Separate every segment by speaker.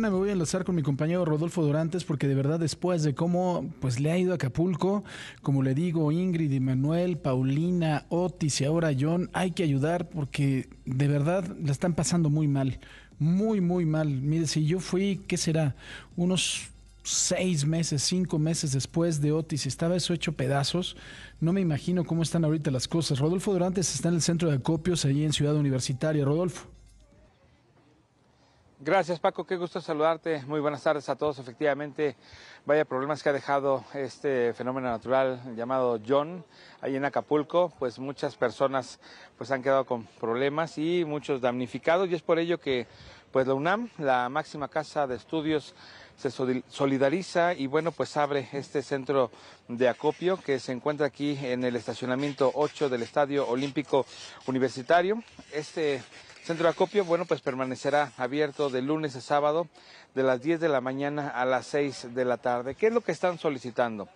Speaker 1: me voy a enlazar con mi compañero Rodolfo Dorantes porque de verdad después de cómo pues le ha ido a Acapulco, como le digo, Ingrid, Manuel, Paulina, Otis y ahora John, hay que ayudar porque de verdad la están pasando muy mal, muy muy mal. Mire, si yo fui, ¿qué será? Unos seis meses, cinco meses después de Otis, estaba eso hecho pedazos. No me imagino cómo están ahorita las cosas. Rodolfo Dorantes está en el centro de acopios, allí en Ciudad Universitaria. Rodolfo.
Speaker 2: Gracias Paco, qué gusto saludarte. Muy buenas tardes a todos. Efectivamente, vaya problemas que ha dejado este fenómeno natural llamado John ahí en Acapulco. Pues muchas personas pues han quedado con problemas y muchos damnificados y es por ello que pues la UNAM, la máxima casa de estudios, se solidariza y bueno, pues abre este centro de acopio que se encuentra aquí en el estacionamiento 8 del Estadio Olímpico Universitario. Este Centro de acopio, bueno, pues permanecerá abierto de lunes a sábado de las 10 de la mañana a las 6 de la tarde. ¿Qué es lo que están solicitando?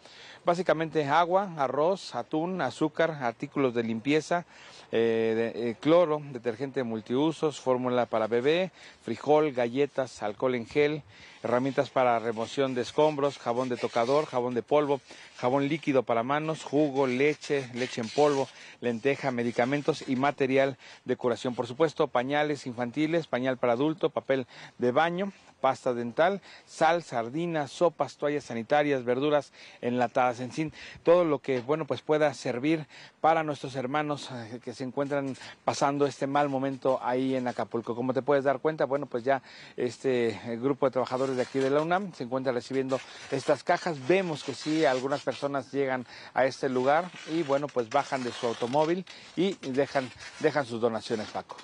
Speaker 2: Básicamente agua, arroz, atún, azúcar, artículos de limpieza, eh, eh, cloro, detergente multiusos, fórmula para bebé, frijol, galletas, alcohol en gel, herramientas para remoción de escombros, jabón de tocador, jabón de polvo, jabón líquido para manos, jugo, leche, leche en polvo, lenteja, medicamentos y material de curación. Por supuesto, pañales infantiles, pañal para adulto, papel de baño, pasta dental, sal, sardinas, sopas, toallas sanitarias, verduras enlatadas, en fin, todo lo que bueno pues pueda servir para nuestros hermanos eh, que se encuentran pasando este mal momento ahí en Acapulco. Como te puedes dar cuenta, bueno, pues ya este eh, grupo de trabajadores de aquí de la UNAM se encuentra recibiendo estas cajas. Vemos que sí algunas personas llegan a este lugar y bueno, pues bajan de su automóvil y dejan dejan sus donaciones, Paco.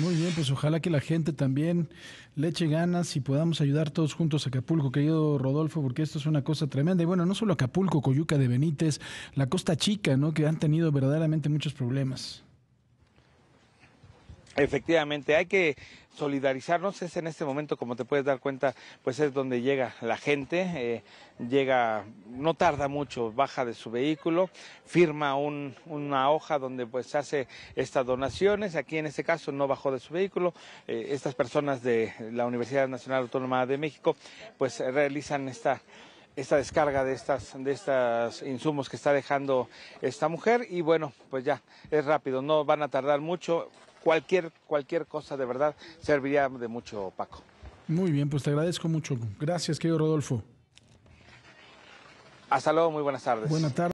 Speaker 1: Muy bien, pues ojalá que la gente también le eche ganas y podamos ayudar todos juntos a Acapulco, querido Rodolfo, porque esto es una cosa tremenda. Y bueno, no solo Acapulco, Coyuca de Benítez, la Costa Chica, ¿no? Que han tenido verdaderamente muchos problemas.
Speaker 2: Efectivamente, hay que solidarizarnos, es en este momento, como te puedes dar cuenta, pues es donde llega la gente, eh, llega, no tarda mucho, baja de su vehículo, firma una hoja donde pues hace estas donaciones, aquí en este caso no bajó de su vehículo, eh, estas personas de la Universidad Nacional Autónoma de México pues realizan esta esta descarga de estas de estos insumos que está dejando esta mujer y bueno pues ya es rápido no van a tardar mucho cualquier, cualquier cosa de verdad serviría de mucho, Paco.
Speaker 1: Muy bien, pues te agradezco mucho. Gracias, querido Rodolfo.
Speaker 2: Hasta luego, muy buenas tardes. Buenas
Speaker 1: tardes.